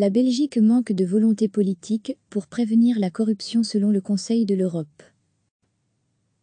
La Belgique manque de volonté politique pour prévenir la corruption selon le Conseil de l'Europe.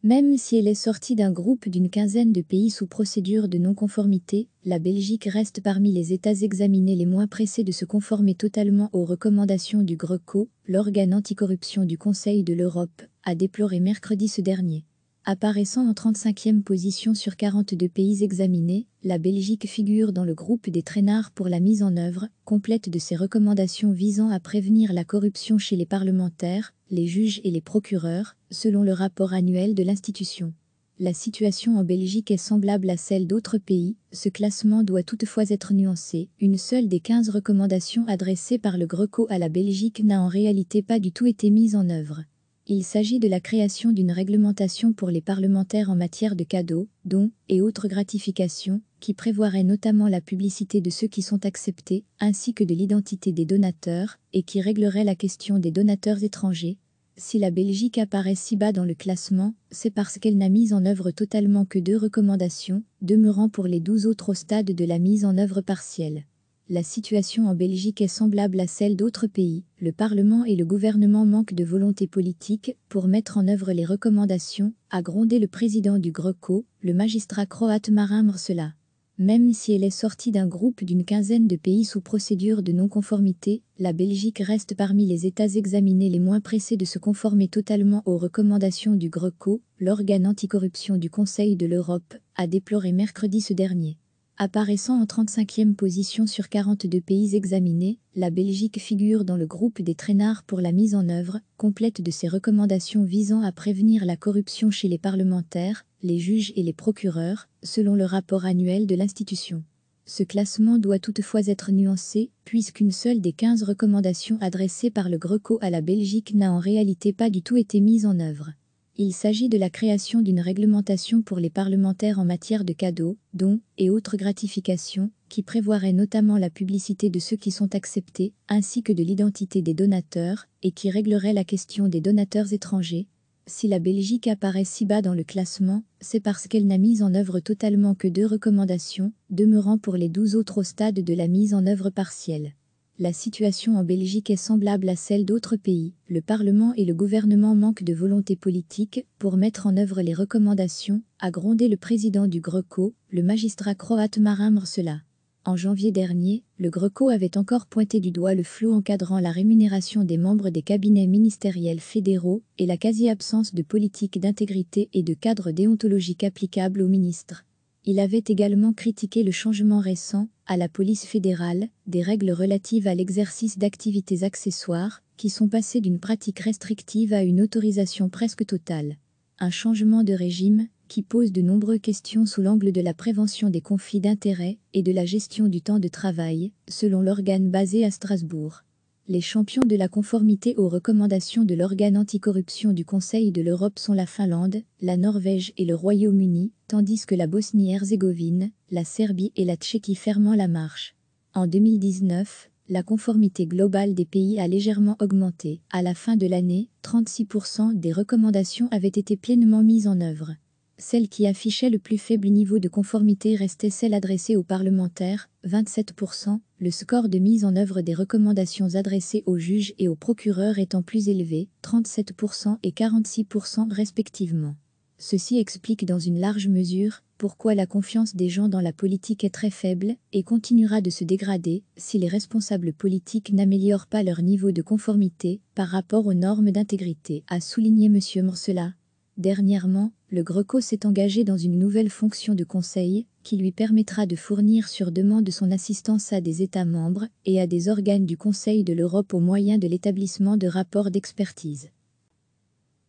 Même si elle est sortie d'un groupe d'une quinzaine de pays sous procédure de non-conformité, la Belgique reste parmi les États examinés les moins pressés de se conformer totalement aux recommandations du GRECO, l'organe anticorruption du Conseil de l'Europe, a déploré mercredi ce dernier. Apparaissant en 35e position sur 42 pays examinés, la Belgique figure dans le groupe des traînards pour la mise en œuvre complète de ses recommandations visant à prévenir la corruption chez les parlementaires, les juges et les procureurs, selon le rapport annuel de l'institution. La situation en Belgique est semblable à celle d'autres pays, ce classement doit toutefois être nuancé, une seule des 15 recommandations adressées par le GRECO à la Belgique n'a en réalité pas du tout été mise en œuvre. Il s'agit de la création d'une réglementation pour les parlementaires en matière de cadeaux, dons et autres gratifications, qui prévoirait notamment la publicité de ceux qui sont acceptés, ainsi que de l'identité des donateurs, et qui réglerait la question des donateurs étrangers. Si la Belgique apparaît si bas dans le classement, c'est parce qu'elle n'a mis en œuvre totalement que deux recommandations, demeurant pour les douze autres au stade de la mise en œuvre partielle. La situation en Belgique est semblable à celle d'autres pays. Le Parlement et le gouvernement manquent de volonté politique pour mettre en œuvre les recommandations, a grondé le président du GRECO, le magistrat croate Marin Morsela. Même si elle est sortie d'un groupe d'une quinzaine de pays sous procédure de non-conformité, la Belgique reste parmi les États examinés les moins pressés de se conformer totalement aux recommandations du GRECO, l'organe anticorruption du Conseil de l'Europe, a déploré mercredi ce dernier. Apparaissant en 35e position sur 42 pays examinés, la Belgique figure dans le groupe des traînards pour la mise en œuvre complète de ses recommandations visant à prévenir la corruption chez les parlementaires, les juges et les procureurs, selon le rapport annuel de l'institution. Ce classement doit toutefois être nuancé, puisqu'une seule des 15 recommandations adressées par le Greco à la Belgique n'a en réalité pas du tout été mise en œuvre. Il s'agit de la création d'une réglementation pour les parlementaires en matière de cadeaux, dons et autres gratifications, qui prévoirait notamment la publicité de ceux qui sont acceptés, ainsi que de l'identité des donateurs, et qui réglerait la question des donateurs étrangers. Si la Belgique apparaît si bas dans le classement, c'est parce qu'elle n'a mis en œuvre totalement que deux recommandations, demeurant pour les douze autres au stade de la mise en œuvre partielle. La situation en Belgique est semblable à celle d'autres pays. Le Parlement et le gouvernement manquent de volonté politique pour mettre en œuvre les recommandations, a grondé le président du Greco, le magistrat croate Marin Mursela. En janvier dernier, le Greco avait encore pointé du doigt le flou encadrant la rémunération des membres des cabinets ministériels fédéraux et la quasi-absence de politique d'intégrité et de cadre déontologique applicable aux ministres. Il avait également critiqué le changement récent, à la police fédérale, des règles relatives à l'exercice d'activités accessoires, qui sont passées d'une pratique restrictive à une autorisation presque totale. Un changement de régime qui pose de nombreuses questions sous l'angle de la prévention des conflits d'intérêts et de la gestion du temps de travail, selon l'organe basé à Strasbourg. Les champions de la conformité aux recommandations de l'organe anticorruption du Conseil de l'Europe sont la Finlande, la Norvège et le Royaume-Uni, tandis que la Bosnie-Herzégovine, la Serbie et la Tchéquie ferment la marche. En 2019, la conformité globale des pays a légèrement augmenté. À la fin de l'année, 36% des recommandations avaient été pleinement mises en œuvre. Celle qui affichait le plus faible niveau de conformité restait celle adressée aux parlementaires, 27%, le score de mise en œuvre des recommandations adressées aux juges et aux procureurs étant plus élevé, 37% et 46% respectivement. Ceci explique dans une large mesure pourquoi la confiance des gens dans la politique est très faible et continuera de se dégrader si les responsables politiques n'améliorent pas leur niveau de conformité par rapport aux normes d'intégrité, a souligné M. Morcela, Dernièrement, le Greco s'est engagé dans une nouvelle fonction de conseil qui lui permettra de fournir sur demande son assistance à des États membres et à des organes du Conseil de l'Europe au moyen de l'établissement de rapports d'expertise.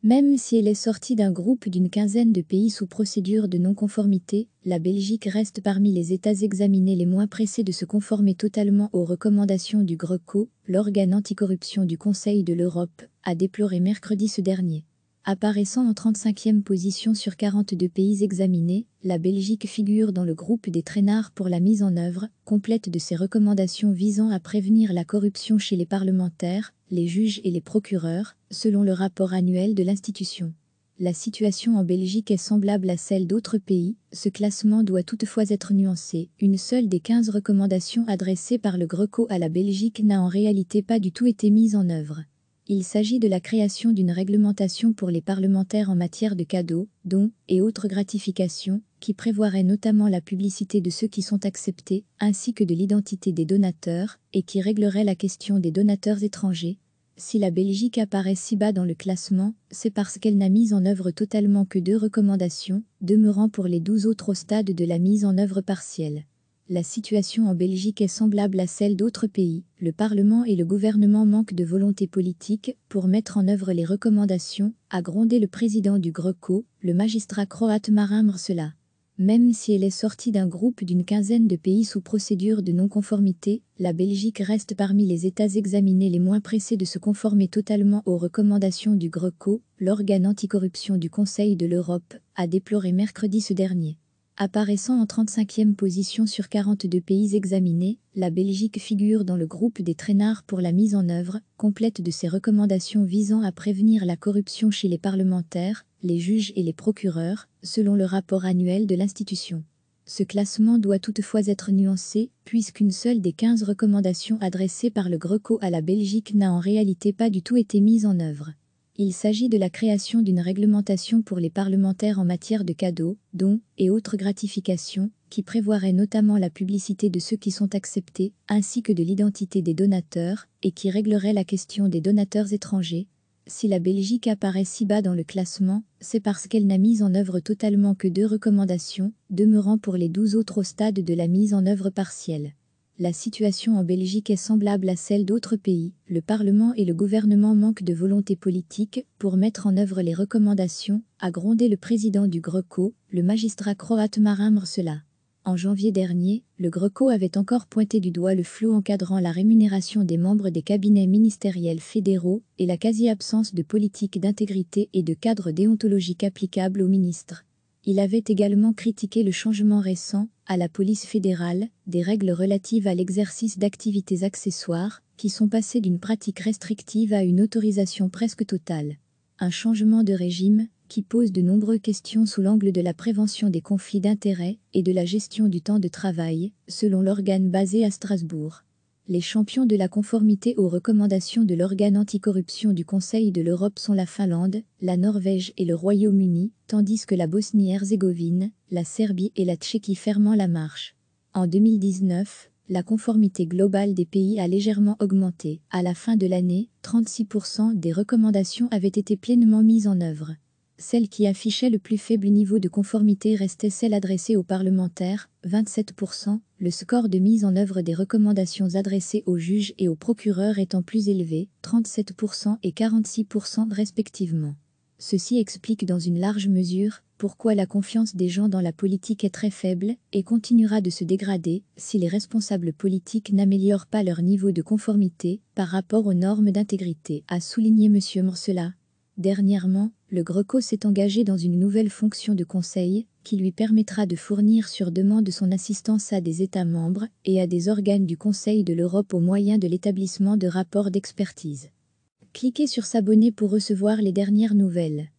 Même si elle est sortie d'un groupe d'une quinzaine de pays sous procédure de non-conformité, la Belgique reste parmi les États examinés les moins pressés de se conformer totalement aux recommandations du Greco, l'organe anticorruption du Conseil de l'Europe, a déploré mercredi ce dernier. Apparaissant en 35e position sur 42 pays examinés, la Belgique figure dans le groupe des traînards pour la mise en œuvre complète de ses recommandations visant à prévenir la corruption chez les parlementaires, les juges et les procureurs, selon le rapport annuel de l'institution. La situation en Belgique est semblable à celle d'autres pays, ce classement doit toutefois être nuancé. Une seule des 15 recommandations adressées par le GRECO à la Belgique n'a en réalité pas du tout été mise en œuvre. Il s'agit de la création d'une réglementation pour les parlementaires en matière de cadeaux, dons et autres gratifications, qui prévoirait notamment la publicité de ceux qui sont acceptés, ainsi que de l'identité des donateurs, et qui réglerait la question des donateurs étrangers. Si la Belgique apparaît si bas dans le classement, c'est parce qu'elle n'a mis en œuvre totalement que deux recommandations, demeurant pour les douze autres au stade de la mise en œuvre partielle. La situation en Belgique est semblable à celle d'autres pays. Le Parlement et le gouvernement manquent de volonté politique pour mettre en œuvre les recommandations, a grondé le président du GRECO, le magistrat croate Marin Mursela. Même si elle est sortie d'un groupe d'une quinzaine de pays sous procédure de non-conformité, la Belgique reste parmi les États examinés les moins pressés de se conformer totalement aux recommandations du GRECO, l'organe anticorruption du Conseil de l'Europe, a déploré mercredi ce dernier. Apparaissant en 35e position sur 42 pays examinés, la Belgique figure dans le groupe des traînards pour la mise en œuvre complète de ses recommandations visant à prévenir la corruption chez les parlementaires, les juges et les procureurs, selon le rapport annuel de l'institution. Ce classement doit toutefois être nuancé, puisqu'une seule des 15 recommandations adressées par le Greco à la Belgique n'a en réalité pas du tout été mise en œuvre. Il s'agit de la création d'une réglementation pour les parlementaires en matière de cadeaux, dons et autres gratifications, qui prévoirait notamment la publicité de ceux qui sont acceptés, ainsi que de l'identité des donateurs, et qui réglerait la question des donateurs étrangers. Si la Belgique apparaît si bas dans le classement, c'est parce qu'elle n'a mis en œuvre totalement que deux recommandations, demeurant pour les douze autres au stade de la mise en œuvre partielle. La situation en Belgique est semblable à celle d'autres pays. Le Parlement et le gouvernement manquent de volonté politique pour mettre en œuvre les recommandations, a grondé le président du Greco, le magistrat croate Marin Mursela. En janvier dernier, le Greco avait encore pointé du doigt le flou encadrant la rémunération des membres des cabinets ministériels fédéraux et la quasi-absence de politique d'intégrité et de cadre déontologique applicable aux ministres. Il avait également critiqué le changement récent à la police fédérale des règles relatives à l'exercice d'activités accessoires qui sont passées d'une pratique restrictive à une autorisation presque totale. Un changement de régime qui pose de nombreuses questions sous l'angle de la prévention des conflits d'intérêts et de la gestion du temps de travail, selon l'organe basé à Strasbourg. Les champions de la conformité aux recommandations de l'organe anticorruption du Conseil de l'Europe sont la Finlande, la Norvège et le Royaume-Uni, tandis que la Bosnie-Herzégovine, la Serbie et la Tchéquie ferment la marche. En 2019, la conformité globale des pays a légèrement augmenté. À la fin de l'année, 36% des recommandations avaient été pleinement mises en œuvre celle qui affichait le plus faible niveau de conformité restait celle adressée aux parlementaires, 27%, le score de mise en œuvre des recommandations adressées aux juges et aux procureurs étant plus élevé, 37% et 46% respectivement. Ceci explique dans une large mesure pourquoi la confiance des gens dans la politique est très faible et continuera de se dégrader si les responsables politiques n'améliorent pas leur niveau de conformité par rapport aux normes d'intégrité, a souligné M. Morcela. Dernièrement, le Greco s'est engagé dans une nouvelle fonction de conseil qui lui permettra de fournir sur demande son assistance à des États membres et à des organes du Conseil de l'Europe au moyen de l'établissement de rapports d'expertise. Cliquez sur S'abonner pour recevoir les dernières nouvelles.